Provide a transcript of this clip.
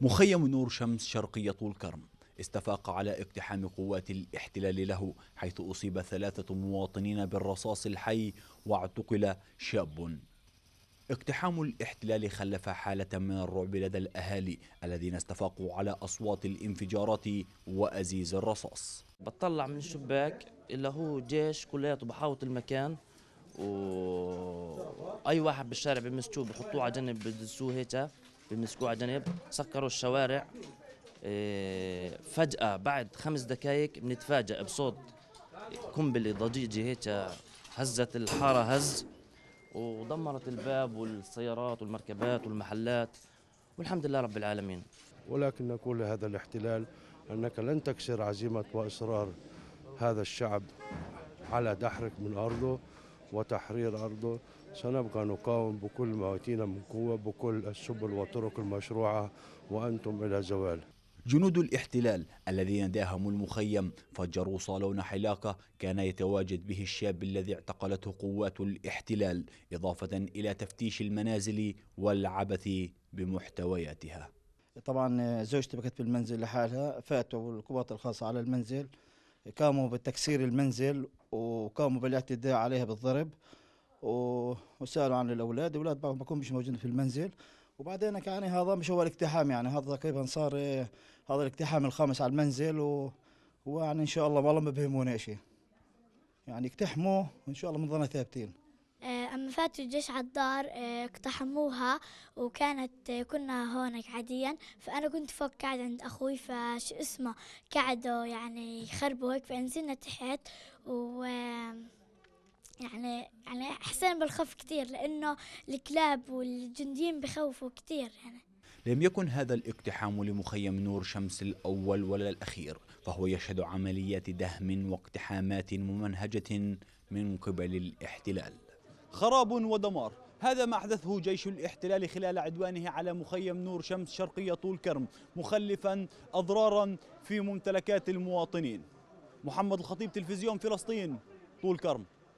مخيم نور شمس شرقية طول كرم استفاق على اقتحام قوات الاحتلال له حيث أصيب ثلاثة مواطنين بالرصاص الحي واعتقل شاب اقتحام الاحتلال خلف حالة من الرعب لدى الأهالي الذين استفاقوا على أصوات الانفجارات وأزيز الرصاص بطلع من الشباك الا هو جيش كلياته بحاوط المكان واي واحد بالشارع بمسكوه بحطوه على جنب بدسوه هيك بمسكوه على جنب سكروا الشوارع آه، فجأة بعد خمس دقائق بنتفاجأ بصوت قنبلة ضجيجة هيك هزت الحارة هز ودمرت الباب والسيارات والمركبات والمحلات والحمد لله رب العالمين ولكن نقول لهذا الاحتلال أنك لن تكسر عزيمة وإصرار هذا الشعب على دحرك من أرضه وتحرير أرضه سنبقى نقاوم بكل ما أتينا من قوة بكل السبل والطرق المشروعة وأنتم إلى زوال جنود الاحتلال الذين داهموا المخيم فجروا صالون حلاقة كان يتواجد به الشاب الذي اعتقلته قوات الاحتلال إضافة إلى تفتيش المنازل والعبث بمحتوياتها طبعا زوجتي بكت بالمنزل لحالها فاتوا القوات الخاصة على المنزل قاموا بتكسير المنزل وقاموا بالاعتداء عليها بالضرب وسالوا عن الاولاد الاولاد بعضهم بكون مش موجودين في المنزل وبعدين يعني هذا مش هو الاقتحام يعني هذا تقريبا صار إيه، هذا الاقتحام الخامس على المنزل و... ويعني ان شاء الله والله ما بهمونا شيء يعني اقتحموا وان شاء الله بنضلنا ثابتين فات فاتوا الجيش على الدار آه، اقتحموها وكانت آه، كنا هونك عاديا فأنا كنت فوق قاعد عند أخوي فش اسمه قعدوا يعني يخربوا هيك فنزلنا تحت و يعني يعني حسين بالخوف كثير لأنه الكلاب والجنديين بخوفوا كثير يعني لم يكن هذا الاقتحام لمخيم نور شمس الأول ولا الأخير فهو يشهد عمليات دهم واقتحامات ممنهجة من قبل الاحتلال خراب ودمار هذا ما أحدثه جيش الاحتلال خلال عدوانه على مخيم نور شمس شرقية طول كرم مخلفا أضرارا في ممتلكات المواطنين محمد الخطيب تلفزيون فلسطين طول كرم